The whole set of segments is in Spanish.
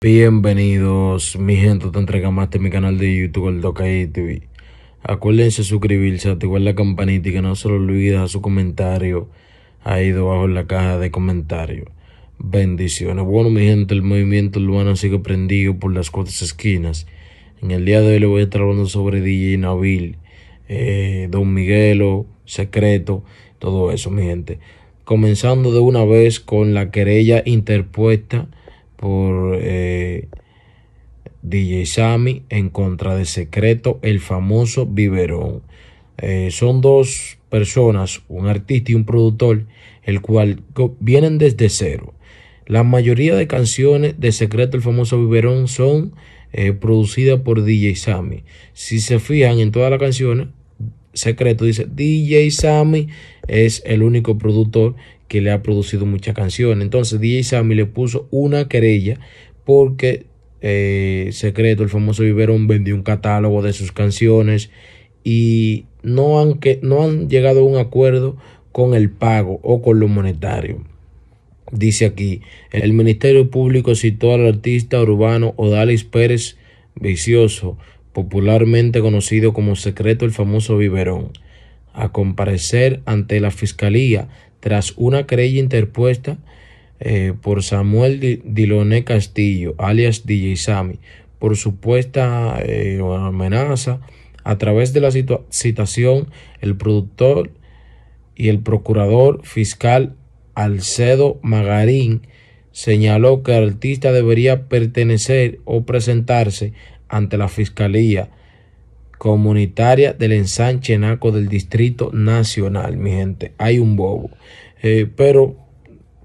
Bienvenidos, mi gente, te entrega mi canal de YouTube, el Dokai TV. Acuérdense suscribirse, activar la campanita y que no se lo olvide a su comentario ahí debajo en la caja de comentarios. Bendiciones. Bueno, mi gente, el movimiento urbano sigue prendido por las cuatro esquinas. En el día de hoy le voy a estar hablando sobre DJ Nabil, eh, Don Miguelo, secreto, todo eso, mi gente. Comenzando de una vez con la querella interpuesta por eh, DJ Sami en contra de secreto, el famoso biberón. Eh, son dos personas, un artista y un productor, el cual vienen desde cero. La mayoría de canciones de Secreto el famoso Biberón son eh, producidas por DJ Sami Si se fijan en todas las canciones, secreto, dice DJ Sammy es el único productor que le ha producido muchas canciones. Entonces DJ Sammy le puso una querella porque eh, Secreto, el famoso Viverón, vendió un catálogo de sus canciones y no han, que, no han llegado a un acuerdo con el pago o con lo monetario. Dice aquí, el Ministerio Público citó al artista urbano Odalis Pérez Vicioso popularmente conocido como secreto el famoso biberón, a comparecer ante la Fiscalía tras una querella interpuesta eh, por Samuel Diloné Castillo, alias DJ Sammy, por supuesta eh, amenaza. A través de la citación, el productor y el procurador fiscal Alcedo Magarín señaló que el artista debería pertenecer o presentarse ante la Fiscalía Comunitaria del Ensanche Naco del Distrito Nacional, mi gente. Hay un bobo. Eh, pero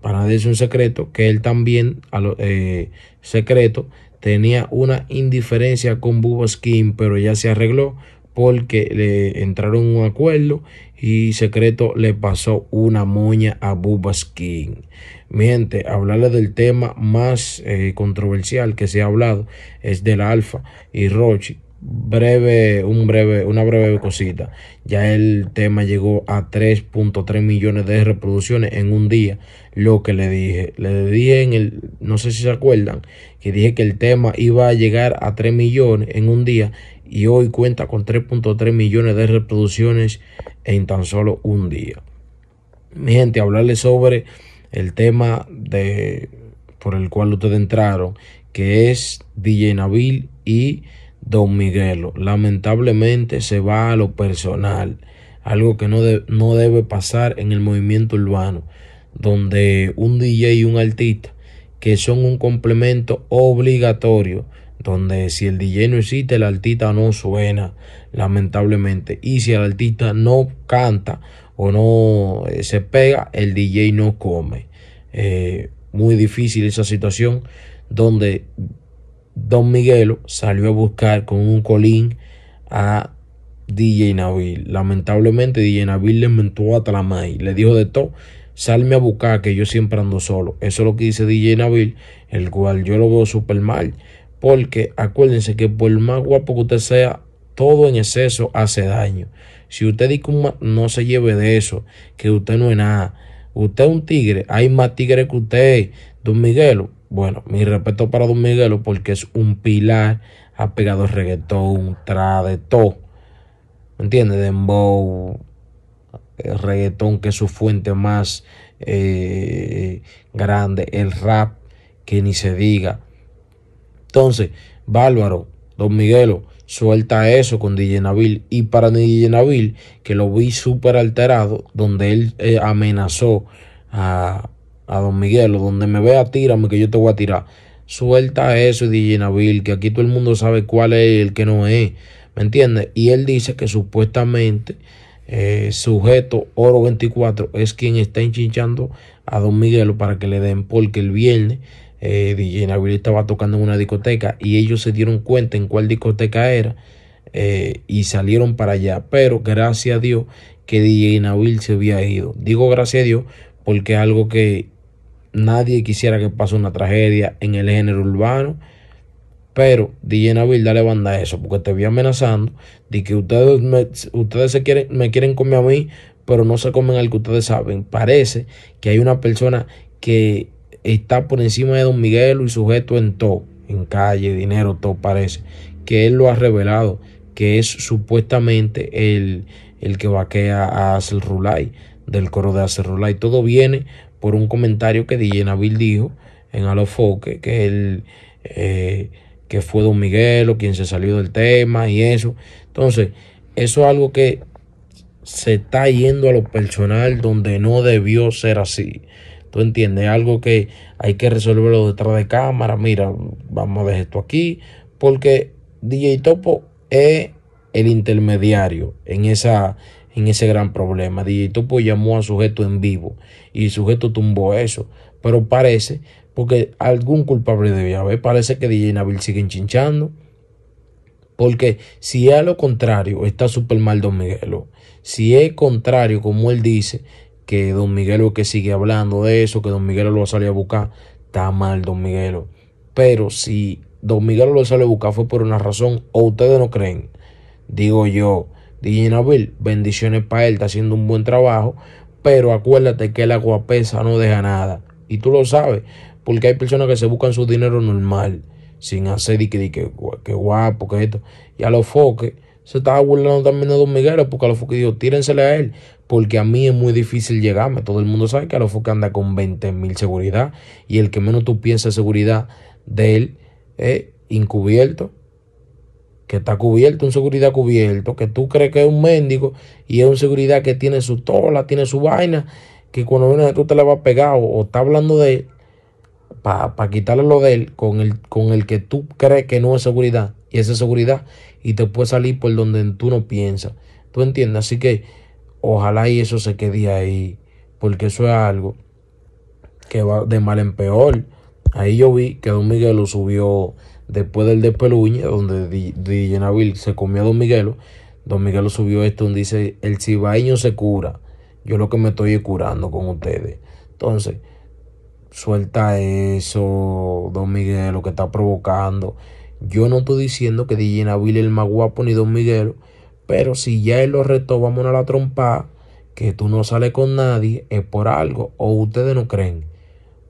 para decir un secreto que él también, a eh, secreto, tenía una indiferencia con Skin, pero ya se arregló porque le entraron un acuerdo y Secreto le pasó una moña a Bubba King. Miente, hablarle del tema más eh, controversial que se ha hablado es de la Alfa y Rochi breve, un breve, una breve cosita. Ya el tema llegó a 3.3 millones de reproducciones en un día. Lo que le dije, le dije en el, no sé si se acuerdan, que dije que el tema iba a llegar a 3 millones en un día y hoy cuenta con 3.3 millones de reproducciones en tan solo un día. Mi gente, hablarle sobre el tema de por el cual ustedes entraron, que es DJ Nabil y don Miguelo. Lamentablemente se va a lo personal, algo que no, debe pasar en el movimiento urbano, donde un DJ y un artista que son un complemento obligatorio, donde si el DJ no existe, el artista no suena, lamentablemente. Y si el artista no canta o no eh, se pega, el DJ no come. Eh, muy difícil esa situación donde Don Miguelo salió a buscar con un colín a DJ Nabil. Lamentablemente, DJ Nabil le mentó a Talamay. Le dijo de todo. Salme a buscar que yo siempre ando solo. Eso es lo que dice DJ Nabil, el cual yo lo veo súper mal. Porque acuérdense que por más guapo que usted sea, todo en exceso hace daño. Si usted dice no se lleve de eso, que usted no es nada. Usted es un tigre, hay más tigres que usted. Don Miguelo, bueno, mi respeto para Don Miguelo porque es un pilar, ha pegado reggaetón, tra de todo. ¿Me entiendes? Dembow, el eh, reggaetón que es su fuente más eh, grande, el rap que ni se diga. Entonces, Bálvaro, Don Miguelo, suelta eso con DJ Nabil. Y para DJ Nabil, que lo vi súper alterado, donde él eh, amenazó a a Don Miguel, donde me vea, tírame que yo te voy a tirar. Suelta eso, DJ Nabil, que aquí todo el mundo sabe cuál es el que no es. ¿Me entiendes? Y él dice que supuestamente eh, sujeto Oro 24 es quien está enchinchando a Don Miguel para que le den, porque el viernes eh, DJ Nabil estaba tocando en una discoteca y ellos se dieron cuenta en cuál discoteca era. Eh, y salieron para allá. Pero gracias a Dios que DJ Nabil se había ido. Digo gracias a Dios porque algo que Nadie quisiera que pase una tragedia en el género urbano. Pero DJ Nabil, le banda eso, porque te vi amenazando de que ustedes, me, ustedes se quieren, me quieren comer a mí, pero no se comen al que ustedes saben. Parece que hay una persona que está por encima de Don Miguel y sujeto en todo, en calle, dinero, todo parece, que él lo ha revelado, que es supuestamente el, el que vaquea a Acer del coro de Acer Todo viene por un comentario que DJ Nabil dijo en Alofoque, que él, eh, que fue Don Miguel o quien se salió del tema y eso. Entonces, eso es algo que se está yendo a lo personal donde no debió ser así. ¿Tú entiendes? Algo que hay que resolverlo detrás de cámara. Mira, vamos a dejar esto aquí. Porque DJ Topo es el intermediario en esa, en ese gran problema. DJ Topo llamó a Sujeto en vivo y Sujeto tumbó eso. Pero parece, porque algún culpable debe haber, parece que DJ Nabil sigue enchinchando. Porque si es lo contrario, está súper mal Don Miguelo. Si es contrario, como él dice, que Don Miguelo que sigue hablando de eso, que Don Miguelo lo va a buscar, está mal Don Miguelo. Pero si Don Miguelo lo sale a buscar fue por una razón, o ustedes no creen, digo yo DJ Nabil, bendiciones para él, está haciendo un buen trabajo, pero acuérdate que la guapesa no deja nada. Y tú lo sabes, porque hay personas que se buscan su dinero normal, sin hacer y que, que, guapo, que esto. Y a los foques se está burlando también de Don Miguel, porque a los foques dijo, tírensele a él, porque a mí es muy difícil llegarme. Todo el mundo sabe que a los foques anda con 20.000 mil seguridad, y el que menos tú piensas seguridad de él es eh, encubierto que está cubierto, un seguridad cubierto, que tú crees que es un mendigo y es un seguridad que tiene su tola, tiene su vaina, que cuando viene tú te la vas a pegar o, está hablando de él, para quitarle lo de él con el, con el que tú crees que no es seguridad y esa es seguridad y te puede salir por donde tú no piensas. ¿Tú entiendes? Así que ojalá y eso se quede ahí, porque eso es algo que va de mal en peor. Ahí yo vi que Don Miguel lo subió Después del de Peluña, donde DJ Nabil se comió a Don Miguelo, Don Miguelo subió esto donde dice, el cibaiño se cura. Yo lo que me estoy curando con ustedes. Entonces, suelta eso, Don Miguelo, que está provocando. Yo no estoy diciendo que DJ Nabil es el más guapo ni Don Miguelo, pero si ya él lo retó, vámonos a la trompa, que tú no sales con nadie, es por algo, o ustedes no creen.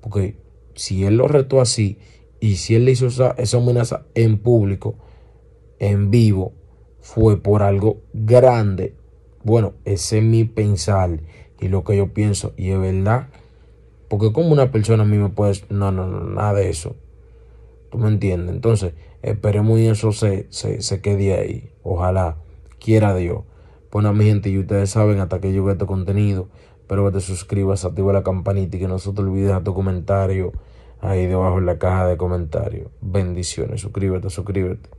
Porque si él lo retó así y si él le hizo esa, esa amenaza en público, en vivo, fue por algo grande. Bueno, ese es mi pensar y lo que yo pienso. Y es verdad. Porque como una persona a mí me puede... No, no, no, nada de eso. ¿Tú me entiendes? Entonces, esperemos y eso se, se, se quede ahí. Ojalá. Quiera Dios. Bueno, mi gente, y ustedes saben hasta que yo vea este contenido. Espero que te suscribas, activa la campanita y que no se te olvides a tu comentario ahí debajo en la caja de comentarios. Bendiciones, suscríbete, suscríbete.